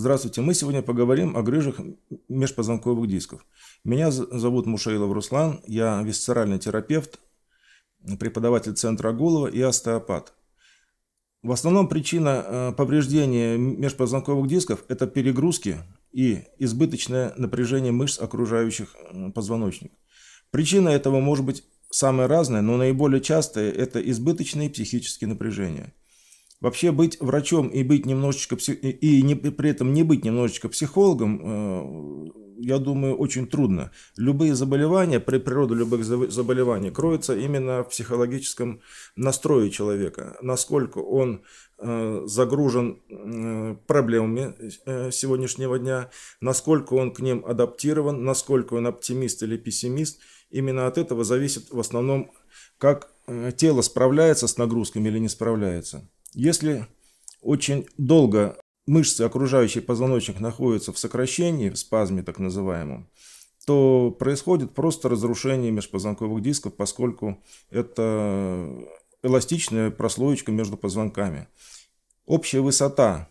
Здравствуйте, мы сегодня поговорим о грыжах межпозвонковых дисков. Меня зовут Мушаилов Руслан, я висцеральный терапевт, преподаватель Центра Голова и остеопат. В основном причина э, повреждения межпозвонковых дисков – это перегрузки и избыточное напряжение мышц, окружающих э, позвоночник. Причина этого может быть самая разная, но наиболее частая – это избыточные психические напряжения – Вообще быть врачом и быть немножечко псих... и не, при этом не быть немножечко психологом, э, я думаю, очень трудно. Любые заболевания, при природе любых заболеваний кроются именно в психологическом настрое человека, насколько он э, загружен э, проблемами сегодняшнего дня, насколько он к ним адаптирован, насколько он оптимист или пессимист. Именно от этого зависит в основном, как тело справляется с нагрузками или не справляется. Если очень долго мышцы, окружающие позвоночник, находятся в сокращении, в спазме так называемом, то происходит просто разрушение межпозвонковых дисков, поскольку это эластичная прослоечка между позвонками. Общая высота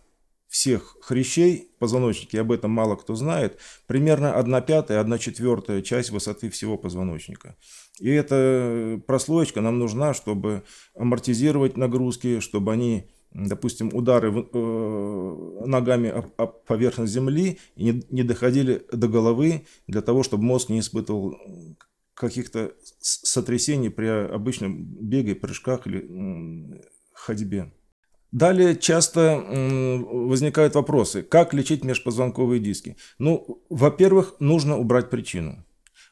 всех хрящей, позвоночники, об этом мало кто знает, примерно 1 пятая, 1 четвертая часть высоты всего позвоночника. И эта э, прослоечка нам нужна, чтобы амортизировать нагрузки, чтобы они, допустим, удары э, ногами о поверхность земли не доходили до головы, для того, чтобы мозг не испытывал каких-то сотрясений при обычном беге, прыжках или ходьбе. Далее часто возникают вопросы, как лечить межпозвонковые диски. Ну, во-первых, нужно убрать причину.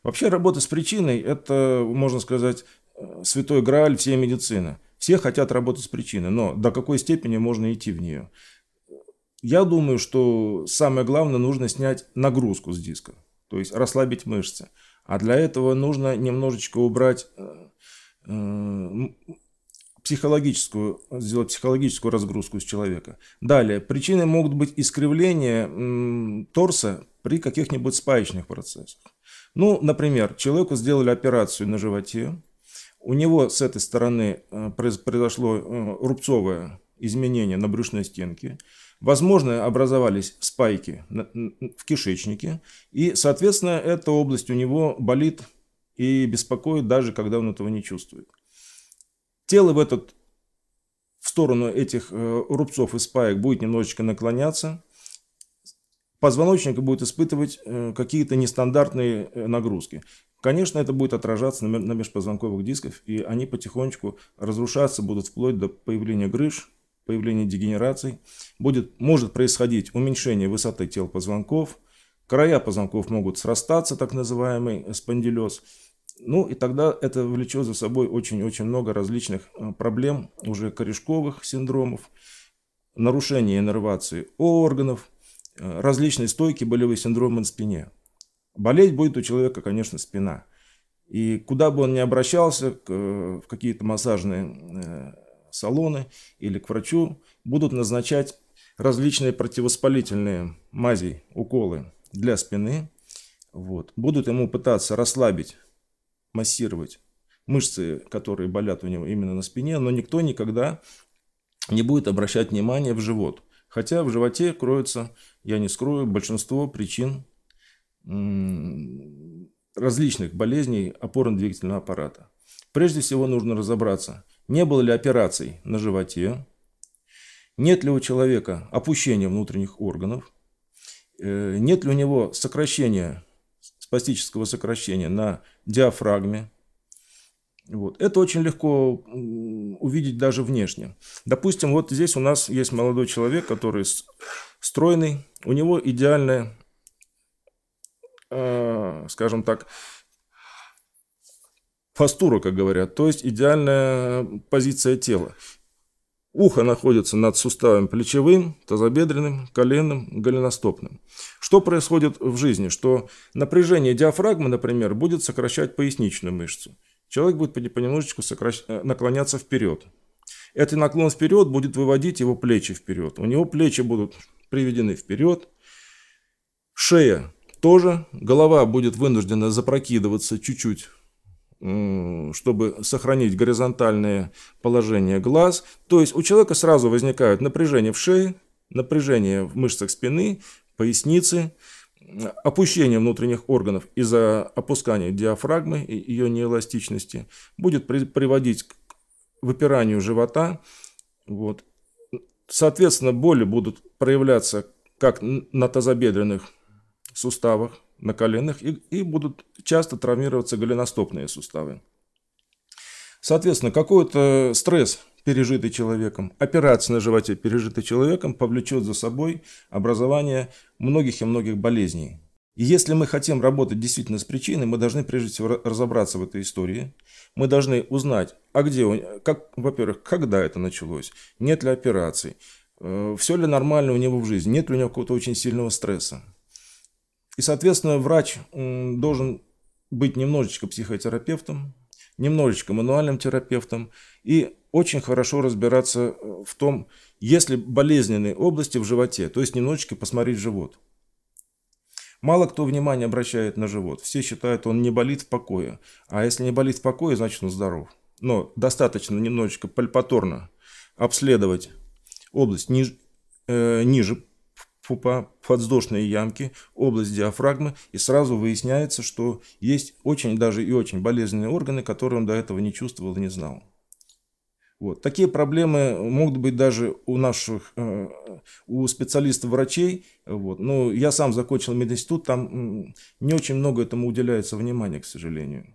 Вообще работа с причиной – это, можно сказать, э, святой грааль всей медицины. Все хотят работать с причиной, но до какой степени можно идти в нее? Я думаю, что самое главное, нужно снять нагрузку с диска, то есть расслабить мышцы. А для этого нужно немножечко убрать э, э, психологическую, сделать психологическую разгрузку с человека. Далее, причиной могут быть искривления торса при каких-нибудь спаечных процессах. Ну, например, человеку сделали операцию на животе, у него с этой стороны э, произошло э, рубцовое изменение на брюшной стенке, возможно, образовались спайки в кишечнике, и, соответственно, эта область у него болит и беспокоит, даже когда он этого не чувствует. Тело в этот в сторону этих э, рубцов и спаек будет немножечко наклоняться. Позвоночник будет испытывать э, какие-то нестандартные э, нагрузки. Конечно, это будет отражаться на межпозвонковых дисках, и они потихонечку разрушаться будут вплоть до появления грыж, появления дегенераций. Будет, может происходить уменьшение высоты тел позвонков, края позвонков могут срастаться, так называемый спондилез. Ну и тогда это влечет за собой очень-очень много различных э, проблем, уже корешковых синдромов, нарушение иннервации органов, э, различные стойки, болевые синдромы на спине. Болеть будет у человека, конечно, спина. И куда бы он ни обращался, к, э, в какие-то массажные салоны или к врачу, будут назначать различные противовоспалительные мази, уколы для спины. Вот. Будут ему пытаться расслабить массировать мышцы, которые болят у него именно на спине, но никто никогда не будет обращать внимание в живот. Хотя в животе кроется, я не скрою, большинство причин различных болезней опорно-двигательного аппарата. Прежде всего нужно разобраться, не было ли операций на животе, нет ли у человека опущения внутренних органов, э, нет ли у него сокращения спастического сокращения на диафрагме. Вот. Это очень легко увидеть даже внешне. Допустим, вот здесь у нас есть молодой человек, который стройный, у него идеальная, э, скажем так, постура, как говорят, то есть идеальная позиция тела. Ухо находится над суставом плечевым, тазобедренным, коленным, голеностопным. Что происходит в жизни? Что напряжение диафрагмы, например, будет сокращать поясничную мышцу. Человек будет понемножечку сокращ... Э, наклоняться вперед. Этот наклон вперед будет выводить его плечи вперед. У него плечи будут приведены вперед. Шея тоже. Голова будет вынуждена запрокидываться чуть-чуть чтобы сохранить горизонтальное положение глаз. То есть у человека сразу возникают напряжение в шее, напряжение в мышцах спины, поясницы, опущение внутренних органов из-за опускания диафрагмы и ее неэластичности будет приводить к выпиранию живота. Вот. Соответственно, боли будут проявляться как на тазобедренных суставах, на коленных и, и будут часто травмироваться голеностопные суставы. Соответственно, какой-то стресс, пережитый человеком, операция на животе, пережитая человеком, повлечет за собой образование многих и многих болезней. И если мы хотим работать действительно с причиной, мы должны прежде всего разобраться в этой истории. Мы должны узнать, а где он, как, во-первых, когда это началось, нет ли операций, э, все ли нормально у него в жизни, нет ли у него какого-то очень сильного стресса. И, соответственно, врач должен быть немножечко психотерапевтом, немножечко мануальным терапевтом и очень хорошо разбираться э, в том, есть ли болезненные области в животе, то есть немножечко посмотреть живот. Мало кто внимание обращает на живот. Все считают, он не болит в покое. А если не болит в покое, значит он здоров. Но достаточно немножечко пальпаторно обследовать область ниж, э, ниже пупа, подвздошные ямки, область диафрагмы, и сразу выясняется, что есть очень даже и очень болезненные органы, которые он до этого не чувствовал и не знал. Вот. Такие проблемы могут быть даже у наших, э, у специалистов-врачей. Вот. Но я сам закончил мединститут, там не очень много этому уделяется внимания, к сожалению.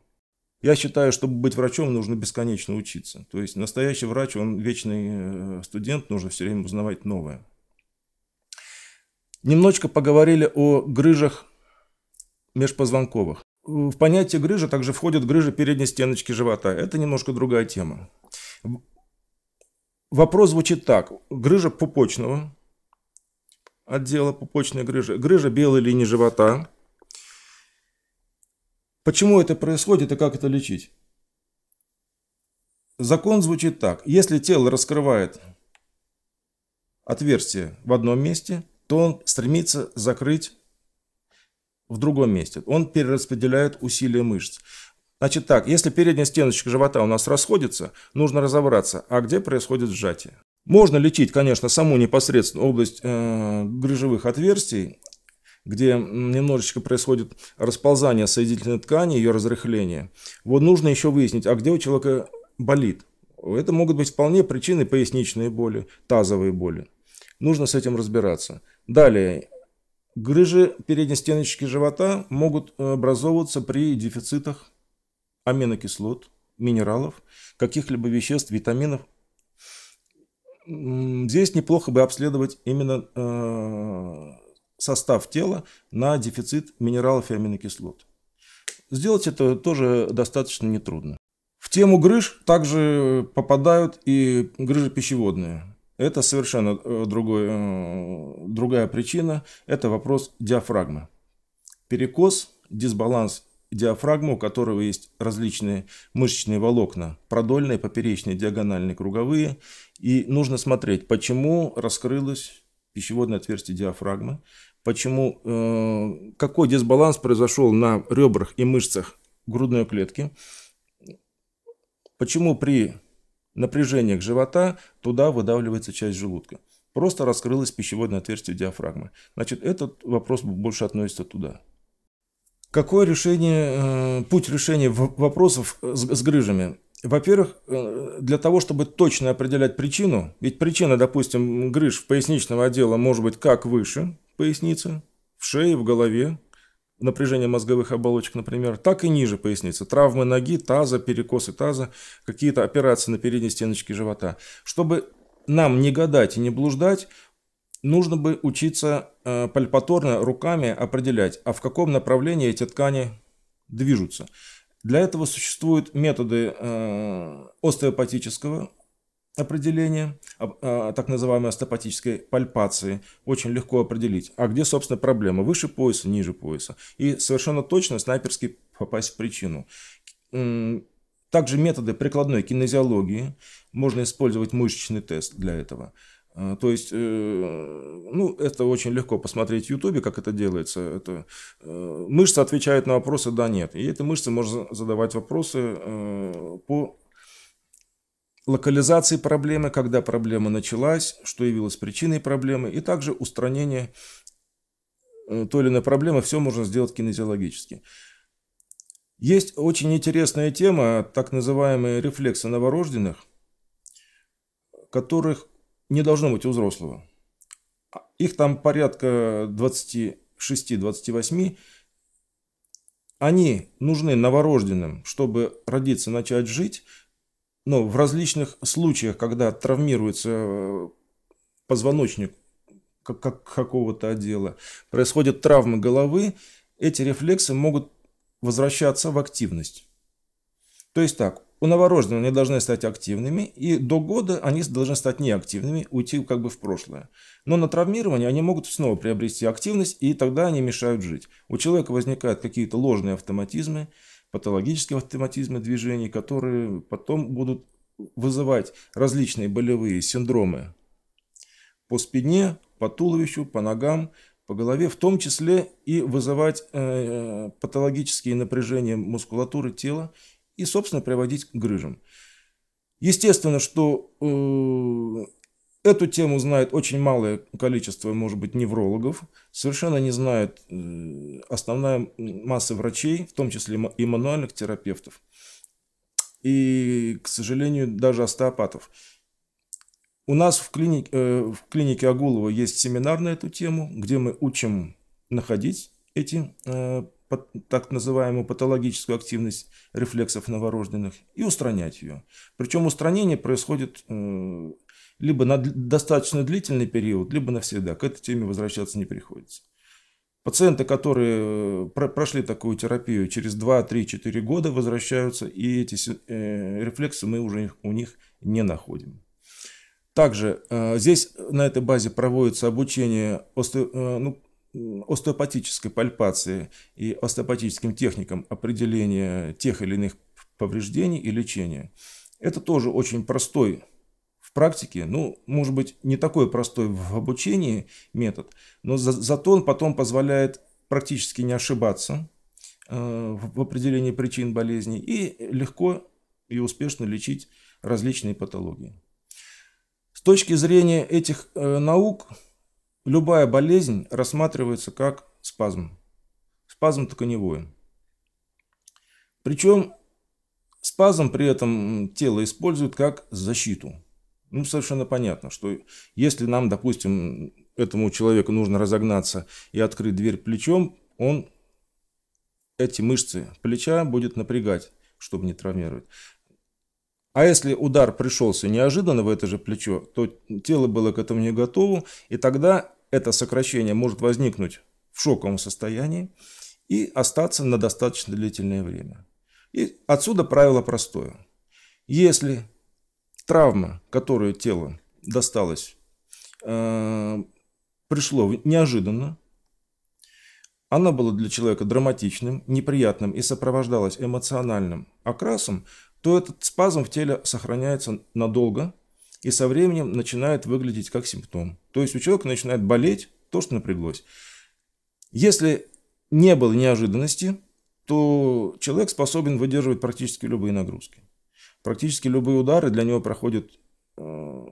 Я считаю, чтобы быть врачом, нужно бесконечно учиться. То есть настоящий врач, он вечный э, студент, нужно все время узнавать новое. Немножечко поговорили о грыжах межпозвонковых. В понятие грыжа также входят грыжи передней стеночки живота. Это немножко другая тема. Вопрос звучит так. Грыжа пупочного отдела, пупочная грыжа, грыжа белой линии живота. Почему это происходит и как это лечить? Закон звучит так. Если тело раскрывает отверстие в одном месте, то он стремится закрыть в другом месте. Он перераспределяет усилия мышц. Значит так, если передняя стеночка живота у нас расходится, нужно разобраться, а где происходит сжатие. Можно лечить, конечно, саму непосредственно область э, грыжевых отверстий, где немножечко происходит расползание соединительной ткани, ее разрыхление. Вот нужно еще выяснить, а где у человека болит. Это могут быть вполне причины поясничные боли, тазовые боли. Нужно с этим разбираться. Далее. Грыжи передней стеночки живота могут образовываться при дефицитах аминокислот, минералов, каких-либо веществ, витаминов. Здесь неплохо бы обследовать именно э, состав тела на дефицит минералов и аминокислот. Сделать это тоже достаточно нетрудно. В тему грыж также попадают и грыжи пищеводные. Это совершенно э, другой, э, другая причина. Это вопрос диафрагмы. Перекос, дисбаланс диафрагмы, у которого есть различные мышечные волокна, продольные, поперечные, диагональные, круговые. И нужно смотреть, почему раскрылось пищеводное отверстие диафрагмы, почему, э, какой дисбаланс произошел на ребрах и мышцах грудной клетки, почему при Напряжение к живота туда выдавливается часть желудка. Просто раскрылось пищеводное отверстие диафрагмы. Значит, этот вопрос больше относится туда. Какое решение, э, путь решения вопросов с, с грыжами? Во-первых, э, для того, чтобы точно определять причину, ведь причина, допустим, грыж в поясничного отдела может быть как выше поясницы, в шее, в голове, напряжение мозговых оболочек, например, так и ниже поясницы. Травмы ноги, таза, перекосы таза, какие-то операции на передней стеночке живота. Чтобы нам не гадать и не блуждать, нужно бы учиться э, пальпаторно руками определять, а в каком направлении эти ткани движутся. Для этого существуют методы э, остеопатического определение а, так называемой остеопатической пальпации очень легко определить. А где, собственно, проблема? Выше пояса, ниже пояса. И совершенно точно снайперский попасть в причину. Также методы прикладной кинезиологии. Можно использовать мышечный тест для этого. А, то есть, э, ну, это очень легко посмотреть в Ютубе, как это делается. Это, э, мышцы отвечают на вопросы «да», «нет». И этой мышце можно задавать вопросы э, по локализации проблемы, когда проблема началась, что явилось причиной проблемы, и также устранение э, той или иной проблемы, все можно сделать кинезиологически. Есть очень интересная тема, так называемые рефлексы новорожденных, которых не должно быть у взрослого. Их там порядка 26-28. Они нужны новорожденным, чтобы родиться, начать жить, но ну, в различных случаях, когда травмируется э, позвоночник как, как какого-то отдела, происходят травмы головы, эти рефлексы могут возвращаться в активность. То есть так, у новорожденного они должны стать активными, и до года они должны стать неактивными, уйти как бы в прошлое. Но на травмирование они могут снова приобрести активность, и тогда они мешают жить. У человека возникают какие-то ложные автоматизмы, патологические автоматизмы движений, которые потом будут вызывать различные болевые синдромы по спине, по туловищу, по ногам, по голове, в том числе и вызывать э, патологические напряжения мускулатуры тела и, собственно, приводить к грыжам. Естественно, что э, Эту тему знает очень малое количество, может быть, неврологов. Совершенно не знает э, основная масса врачей, в том числе и мануальных терапевтов. И, к сожалению, даже остеопатов. У нас в клинике, э, в клинике Агулова есть семинар на эту тему, где мы учим находить эти э, так называемую патологическую активность рефлексов новорожденных и устранять ее. Причем устранение происходит либо на достаточно длительный период, либо навсегда. К этой теме возвращаться не приходится. Пациенты, которые э, прошли такую терапию, через 2-3-4 года возвращаются, и эти э, рефлексы мы уже у них не находим. Также э, здесь на этой базе проводится обучение осте, ну, остеопатической пальпации и остеопатическим техникам определения тех или иных повреждений и лечения. Это тоже очень простой в практике, ну, может быть, не такой простой в обучении метод, но за, зато он потом позволяет практически не ошибаться э, в определении причин болезни и легко и успешно лечить различные патологии. С точки зрения этих э, наук, любая болезнь рассматривается как спазм. Спазм тканевой. Причем спазм при этом тело использует как защиту. Ну, совершенно понятно, что если нам, допустим, этому человеку нужно разогнаться и открыть дверь плечом, он эти мышцы плеча будет напрягать, чтобы не травмировать. А если удар пришелся неожиданно в это же плечо, то тело было к этому не готово, и тогда это сокращение может возникнуть в шоковом состоянии и остаться на достаточно длительное время. И отсюда правило простое. Если травма, которая тело досталась, э, пришло неожиданно. Она была для человека драматичным, неприятным и сопровождалась эмоциональным окрасом, то этот спазм в теле сохраняется надолго и со временем начинает выглядеть как симптом. То есть у человека начинает болеть то, что напряглось. Если не было неожиданности, то человек способен выдерживать практически любые нагрузки. Практически любые удары для него проходят э,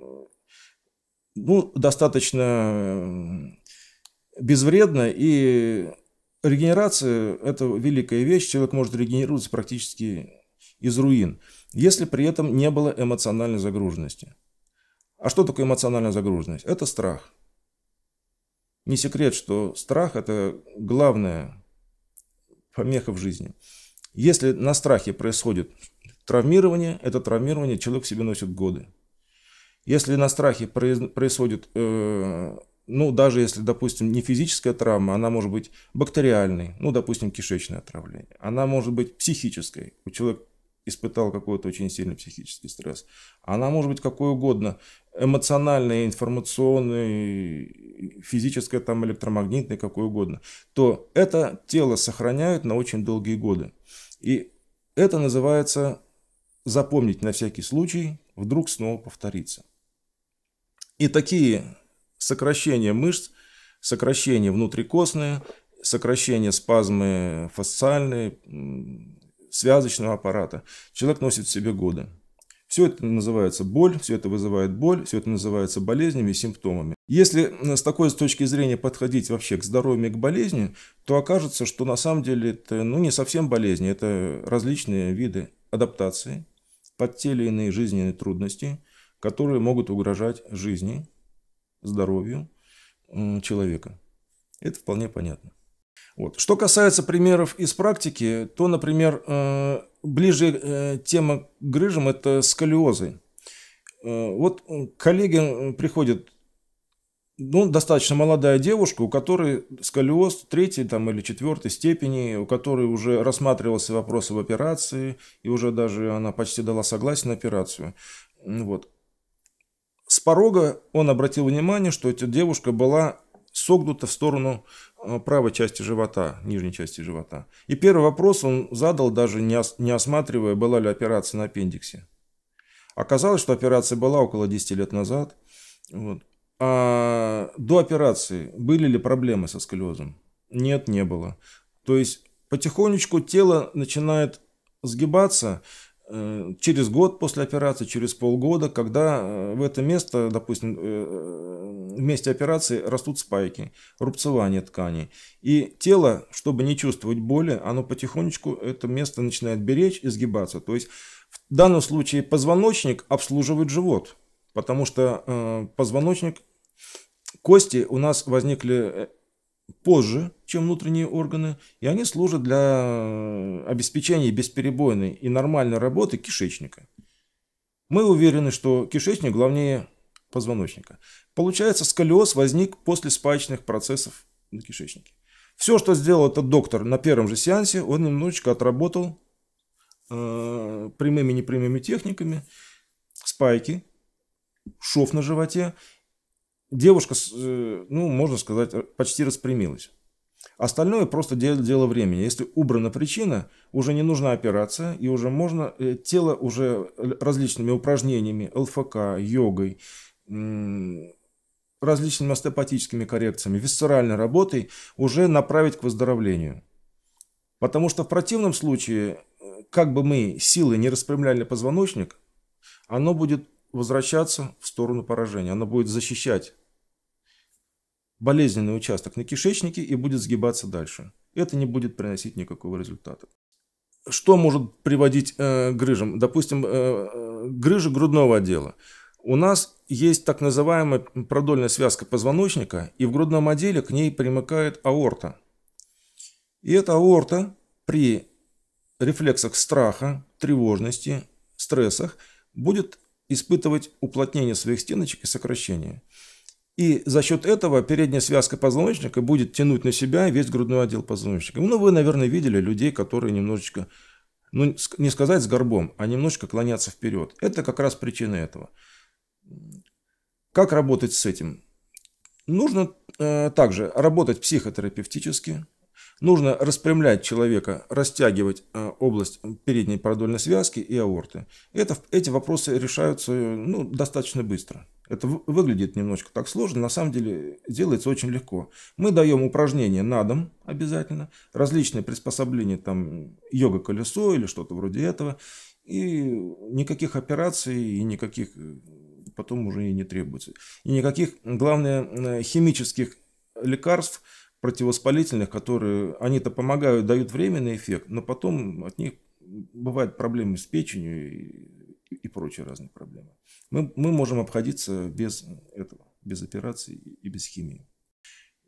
ну, достаточно э, безвредно, и регенерация – это великая вещь, человек может регенерироваться практически из руин, если при этом не было эмоциональной загруженности. А что такое эмоциональная загруженность? Это страх. Не секрет, что страх – это главная помеха в жизни. Если на страхе происходит Травмирование – это травмирование, человек себе носит годы. Если на страхе происходит, э, ну, даже если, допустим, не физическая травма, она может быть бактериальной, ну, допустим, кишечное отравление. Она может быть психической. У человека испытал какой-то очень сильный психический стресс. Она может быть какой угодно. Эмоциональная, информационная, физическая, там, электромагнитная, какой угодно. То это тело сохраняет на очень долгие годы. И это называется запомнить на всякий случай, вдруг снова повторится. И такие сокращения мышц, сокращения внутрикостные, сокращения спазмы фасциальные, связочного аппарата, человек носит в себе годы. Все это называется боль, все это вызывает боль, все это называется болезнями и симптомами. Если э, с такой точки зрения подходить вообще к здоровью и к болезни, то окажется, что на самом деле это ну, не совсем болезни, это различные виды адаптации, под те или иные жизненные трудности, которые могут угрожать жизни, здоровью человека. Это вполне понятно. Вот. Что касается примеров из практики, то, например, э, ближе э, тема к грыжам – это сколиозы. Э, вот коллеги приходят ну, достаточно молодая девушка, у которой сколиоз третьей там, или четвертой степени, у которой уже рассматривался вопрос об операции, и уже даже она почти дала согласие на операцию. Вот. С порога он обратил внимание, что эта девушка была согнута в сторону э, правой части живота, нижней части живота. И первый вопрос он задал, даже не, ос не осматривая, была ли операция на аппендиксе. Оказалось, что операция была около 10 лет назад. Вот. А до операции были ли проблемы со сколиозом? Нет, не было. То есть потихонечку тело начинает сгибаться э, через год после операции, через полгода, когда э, в это место, допустим, э, в месте операции растут спайки, рубцевание тканей. И тело, чтобы не чувствовать боли, оно потихонечку это место начинает беречь и сгибаться. То есть в данном случае позвоночник обслуживает живот, потому что позвоночник Кости у нас возникли э, позже, чем внутренние органы, и они служат для э, обеспечения бесперебойной и нормальной работы кишечника. Мы уверены, что кишечник главнее позвоночника. Получается, сколиоз возник после спаечных процессов на кишечнике. Все, что сделал этот доктор на первом же сеансе, он немножечко отработал э, прямыми и непрямыми техниками. Спайки, шов на животе девушка, э, ну, можно сказать, почти распрямилась. Остальное просто дело, времени. Если убрана причина, уже не нужна операция, и уже можно, э, тело уже э, различными упражнениями, ЛФК, йогой, различными остеопатическими коррекциями, висцеральной работой уже направить к выздоровлению. Потому что в противном случае, как бы мы силы не распрямляли позвоночник, оно будет возвращаться в сторону поражения, оно будет защищать болезненный участок на кишечнике и будет сгибаться дальше. Это не будет приносить никакого результата. Что может приводить э, грыжам? Допустим, э, э, грыжи грудного отдела. У нас есть так называемая продольная связка позвоночника, и в грудном отделе к ней примыкает аорта. И эта аорта при рефлексах страха, тревожности, стрессах будет испытывать уплотнение своих стеночек и сокращение. И за счет этого передняя связка позвоночника будет тянуть на себя весь грудной отдел позвоночника. Ну, вы, наверное, видели людей, которые немножечко, ну, не сказать с горбом, а немножечко клонятся вперед. Это как раз причина этого. Как работать с этим? Нужно э, также работать психотерапевтически, Нужно распрямлять человека, растягивать э, область передней продольной связки и аорты. Это, эти вопросы решаются э, ну, достаточно быстро. Это выглядит немножко так сложно, на самом деле делается очень легко. Мы даем упражнения на дом обязательно, различные приспособления, там йога-колесо или что-то вроде этого. И никаких операций, и никаких э, потом уже и не требуется. И никаких, главное, химических лекарств – противовоспалительных, которые, они-то помогают, дают временный эффект, но потом от них бывают проблемы с печенью и, и прочие разные проблемы. Мы, мы можем обходиться без этого, без операций и без химии.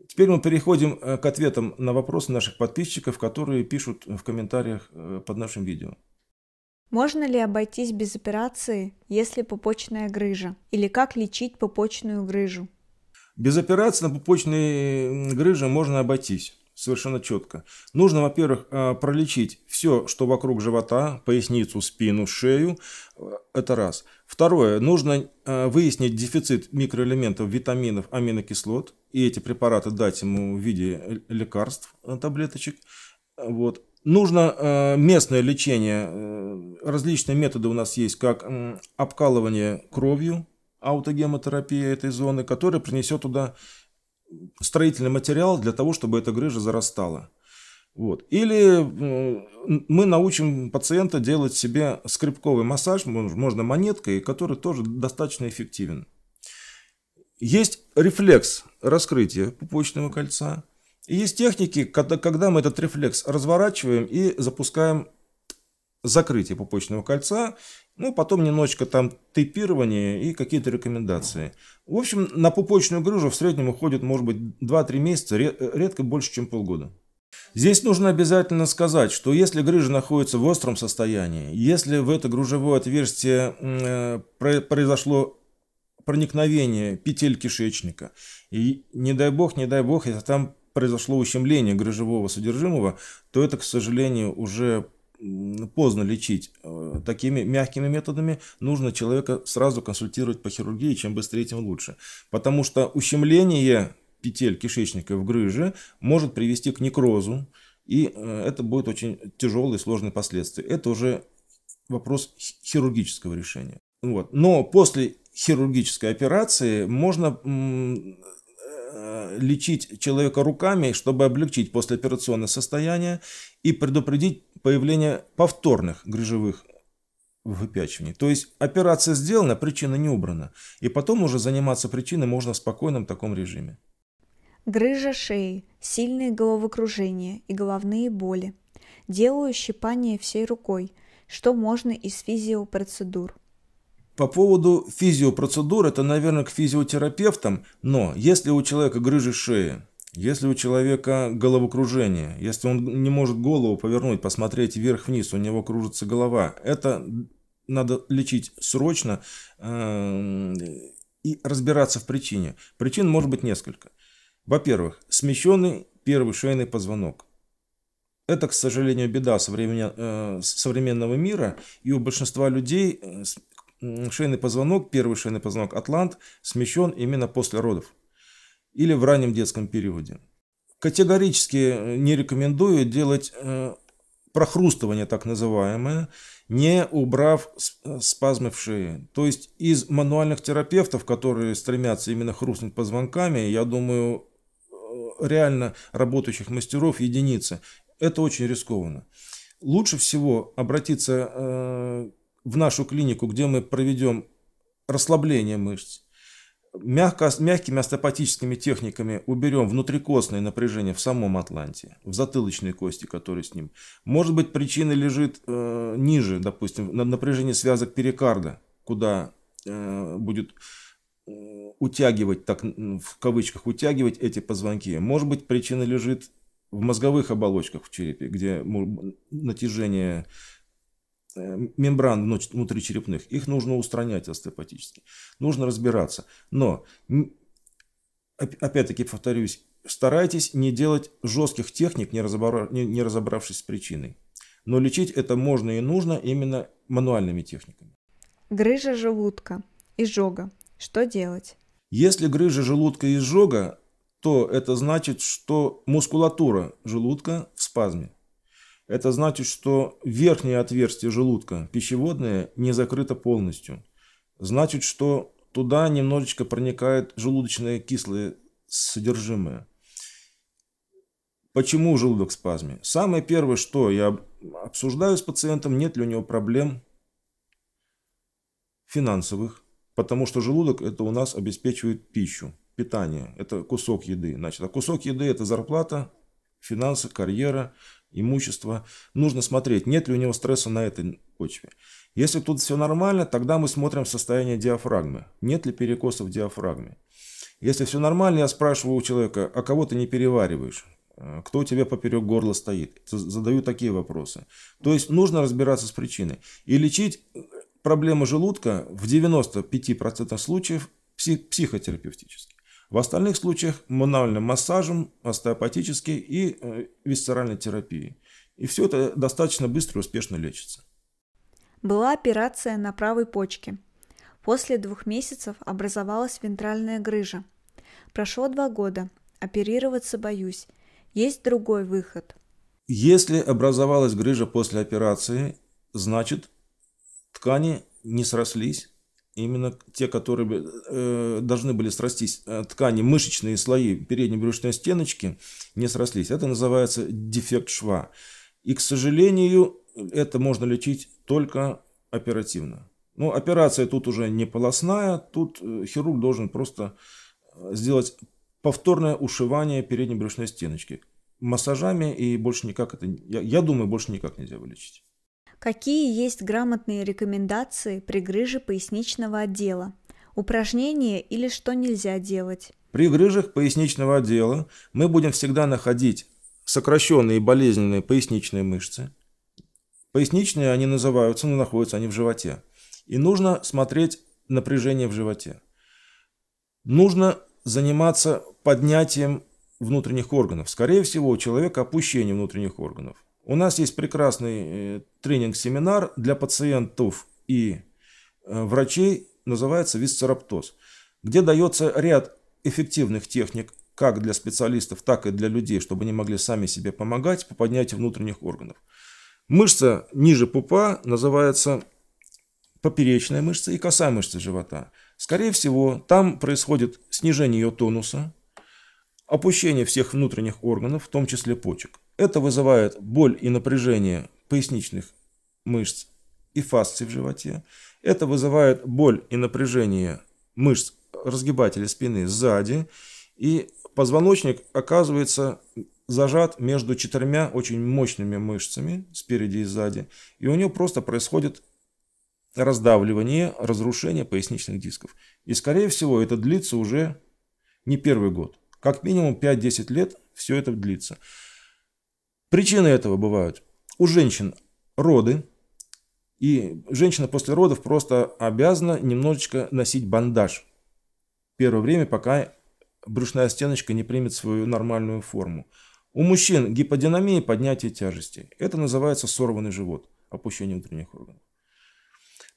Теперь мы переходим э, к ответам на вопросы наших подписчиков, которые пишут в комментариях э, под нашим видео. Можно ли обойтись без операции, если пупочная грыжа? Или как лечить пупочную грыжу? Без операции на пупочной грыже можно обойтись. Совершенно четко. Нужно, во-первых, э, пролечить все, что вокруг живота, поясницу, спину, шею. Э, это раз. Второе. Нужно э, выяснить дефицит микроэлементов, витаминов, аминокислот. И эти препараты дать ему в виде лекарств, таблеточек. Вот. Нужно местное лечение. Различные методы у нас есть, как обкалывание кровью, аутогемотерапия этой зоны, которая принесет туда строительный материал для того, чтобы эта грыжа зарастала. Вот. Или мы научим пациента делать себе скрипковый массаж, можно монеткой, который тоже достаточно эффективен. Есть рефлекс раскрытия пупочного кольца. И есть техники, когда, когда мы этот рефлекс разворачиваем и запускаем закрытие пупочного кольца, ну, потом немножечко там тейпирование и какие-то рекомендации. В общем, на пупочную грыжу в среднем уходит, может быть, 2-3 месяца, редко больше, чем полгода. Здесь нужно обязательно сказать, что если грыжа находится в остром состоянии, если в это гружевое отверстие произошло проникновение петель кишечника, и не дай бог, не дай бог, если там произошло ущемление грыжевого содержимого, то это, к сожалению, уже поздно лечить э, такими мягкими методами, нужно человека сразу консультировать по хирургии, чем быстрее, тем лучше. Потому что ущемление петель кишечника в грыже может привести к некрозу, и э, это будет очень тяжелые и сложные последствия. Это уже вопрос хирургического решения. Вот. Но после хирургической операции можно э, лечить человека руками, чтобы облегчить послеоперационное состояние и предупредить появление повторных грыжевых выпячиваний. То есть операция сделана, причина не убрана. И потом уже заниматься причиной можно в спокойном таком режиме. Грыжа шеи, сильные головокружения и головные боли. Делаю щипание всей рукой, что можно из физиопроцедур. По поводу физиопроцедур, это, наверное, к физиотерапевтам, но если у человека грыжа шеи, если у человека головокружение, если он не может голову повернуть, посмотреть вверх-вниз, у него кружится голова, это надо лечить срочно э, и разбираться в причине. Причин может быть несколько. Во-первых, смещенный первый шейный позвонок. Это, к сожалению, беда э, современного мира, и у большинства людей э, шейный позвонок, первый шейный позвонок атлант, смещен именно после родов или в раннем детском периоде. Категорически э, не рекомендую делать э, прохрустывание так называемое, не убрав э, спазмы в шее. То есть из мануальных терапевтов, которые стремятся именно хрустнуть позвонками, я думаю, реально работающих мастеров единицы. Это очень рискованно. Лучше всего обратиться в нашу клинику, где мы проведем расслабление мышц, мягко, мягкими остеопатическими техниками уберем внутрикостное напряжение в самом атланте, в затылочной кости, которая с ним. Может быть, причина лежит э, ниже, допустим, на напряжении связок перикарда, куда э, будет э, утягивать, так в кавычках утягивать эти позвонки. Может быть, причина лежит в мозговых оболочках в черепе, где натяжение Э, мембран ну, внутричерепных, их нужно устранять остеопатически. Нужно разбираться. Но, опять-таки повторюсь, старайтесь не делать жестких техник, не, разобра... не разобравшись с причиной. Но лечить это можно и нужно именно мануальными техниками. Грыжа желудка, изжога. Что делать? Если грыжа желудка и изжога, то это значит, что мускулатура желудка в спазме. Это значит, что верхнее отверстие желудка, пищеводное, не закрыто полностью. Значит, что туда немножечко проникает желудочное кислое содержимое. Почему желудок в спазме? Самое первое, что я обсуждаю с пациентом, нет ли у него проблем финансовых, потому что желудок это у нас обеспечивает пищу, питание, это кусок еды. Значит, а кусок еды это зарплата, финансы, карьера, имущество. Нужно смотреть, нет ли у него стресса на этой почве. Если тут все нормально, тогда мы смотрим состояние диафрагмы. Нет ли перекосов в диафрагме. Если все нормально, я спрашиваю у человека, а кого ты не перевариваешь? Кто у тебя поперек горла стоит? Задаю такие вопросы. То есть нужно разбираться с причиной. И лечить э, проблемы желудка в 95% случаев психотерапевтически. В остальных случаях мануальным массажем, остеопатической и э, висцеральной терапией. И все это достаточно быстро и успешно лечится. Была операция на правой почке. После двух месяцев образовалась вентральная грыжа. Прошло два года. Оперироваться боюсь. Есть другой выход. Если образовалась грыжа после операции, значит ткани не срослись, именно те, которые э, должны были срастись э, ткани, мышечные слои передней брюшной стеночки, не срослись. Это называется дефект шва. И, к сожалению, это можно лечить только оперативно. Но ну, операция тут уже не полостная, тут э, хирург должен просто э, сделать повторное ушивание передней брюшной стеночки. Массажами и больше никак это, я, я думаю, больше никак нельзя вылечить. Какие есть грамотные рекомендации при грыже поясничного отдела? Упражнения или что нельзя делать? При грыжах поясничного отдела мы будем всегда находить сокращенные и болезненные поясничные мышцы. Поясничные они называются, но находятся они в животе. И нужно смотреть напряжение в животе. Нужно заниматься поднятием внутренних органов. Скорее всего, у человека опущение внутренних органов. У нас есть прекрасный э, тренинг-семинар для пациентов и э, врачей, называется висцераптоз, где дается ряд эффективных техник как для специалистов, так и для людей, чтобы они могли сами себе помогать по поднятию внутренних органов. Мышца ниже пупа называется поперечная мышца и косая мышца живота. Скорее всего, там происходит снижение ее тонуса, опущение всех внутренних органов, в том числе почек. Это вызывает боль и напряжение поясничных мышц и фасций в животе. Это вызывает боль и напряжение мышц разгибателя спины сзади. И позвоночник оказывается зажат между четырьмя очень мощными мышцами спереди и сзади. И у него просто происходит раздавливание, разрушение поясничных дисков. И скорее всего это длится уже не первый год. Как минимум 5-10 лет все это длится. Причины этого бывают у женщин роды, и женщина после родов просто обязана немножечко носить бандаж первое время, пока брюшная стеночка не примет свою нормальную форму. У мужчин гиподинамия поднятие тяжести. Это называется сорванный живот, опущение внутренних органов.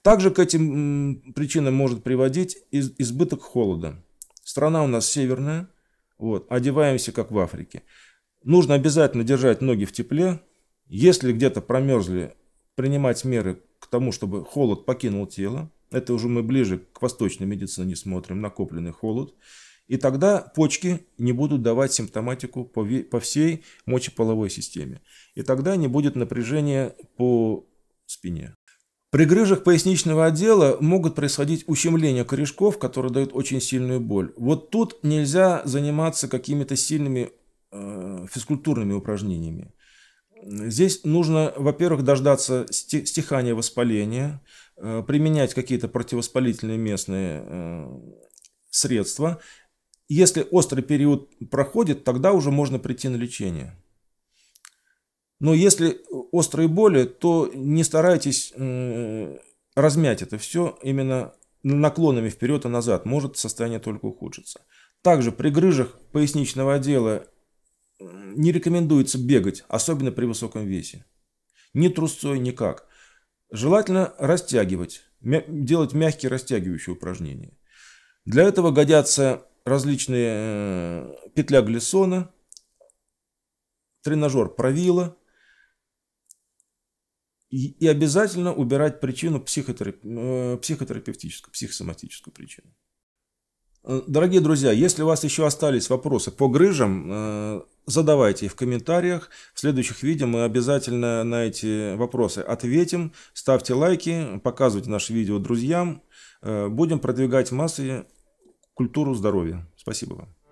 Также к этим причинам может приводить избыток холода. Страна у нас северная, вот, одеваемся как в Африке. Нужно обязательно держать ноги в тепле. Если где-то промерзли, принимать меры к тому, чтобы холод покинул тело. Это уже мы ближе к восточной медицине смотрим, накопленный холод. И тогда почки не будут давать симптоматику по, всей мочеполовой системе. И тогда не будет напряжения по спине. При грыжах поясничного отдела могут происходить ущемления корешков, которые дают очень сильную боль. Вот тут нельзя заниматься какими-то сильными Э, физкультурными упражнениями. Здесь нужно, во-первых, дождаться стихания воспаления, э, применять какие-то противовоспалительные местные э, средства. Если острый период проходит, тогда уже можно прийти на лечение. Но если острые боли, то не старайтесь размять это все именно наклонами вперед и назад. Может состояние только ухудшиться. Также при грыжах поясничного отдела не рекомендуется бегать, особенно при высоком весе. Ни трусцой, никак. Желательно растягивать, мя делать мягкие растягивающие упражнения. Для этого годятся различные э, петля глиссона, тренажер правила и, и обязательно убирать причину э, психотерапевтическую, психосоматическую причину. Э, дорогие друзья, если у вас еще остались вопросы по грыжам, э, задавайте их в комментариях. В следующих видео мы обязательно на эти вопросы ответим. Ставьте лайки, показывайте наше видео друзьям. Э, будем продвигать массы культуру здоровья. Спасибо вам.